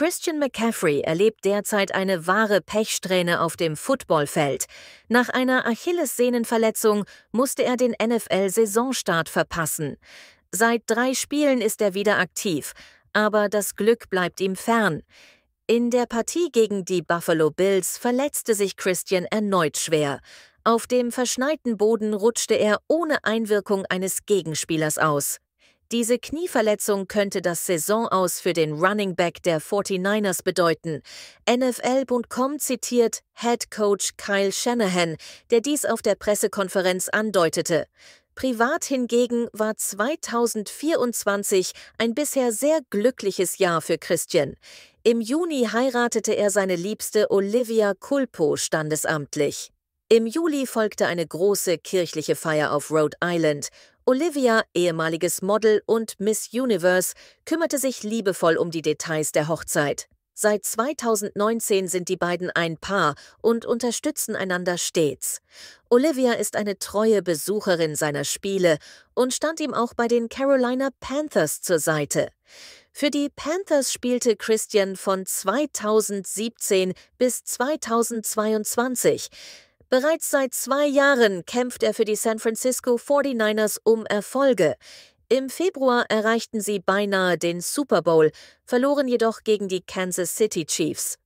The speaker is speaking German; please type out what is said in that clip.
Christian McCaffrey erlebt derzeit eine wahre Pechsträhne auf dem Footballfeld. Nach einer Achillessehnenverletzung musste er den NFL-Saisonstart verpassen. Seit drei Spielen ist er wieder aktiv, aber das Glück bleibt ihm fern. In der Partie gegen die Buffalo Bills verletzte sich Christian erneut schwer. Auf dem verschneiten Boden rutschte er ohne Einwirkung eines Gegenspielers aus. Diese Knieverletzung könnte das Saisonaus für den Running Back der 49ers bedeuten. NFL.com zitiert Head Coach Kyle Shanahan, der dies auf der Pressekonferenz andeutete. Privat hingegen war 2024 ein bisher sehr glückliches Jahr für Christian. Im Juni heiratete er seine Liebste Olivia Culpo standesamtlich. Im Juli folgte eine große kirchliche Feier auf Rhode Island Olivia, ehemaliges Model und Miss Universe, kümmerte sich liebevoll um die Details der Hochzeit. Seit 2019 sind die beiden ein Paar und unterstützen einander stets. Olivia ist eine treue Besucherin seiner Spiele und stand ihm auch bei den Carolina Panthers zur Seite. Für die Panthers spielte Christian von 2017 bis 2022. Bereits seit zwei Jahren kämpft er für die San Francisco 49ers um Erfolge. Im Februar erreichten sie beinahe den Super Bowl, verloren jedoch gegen die Kansas City Chiefs.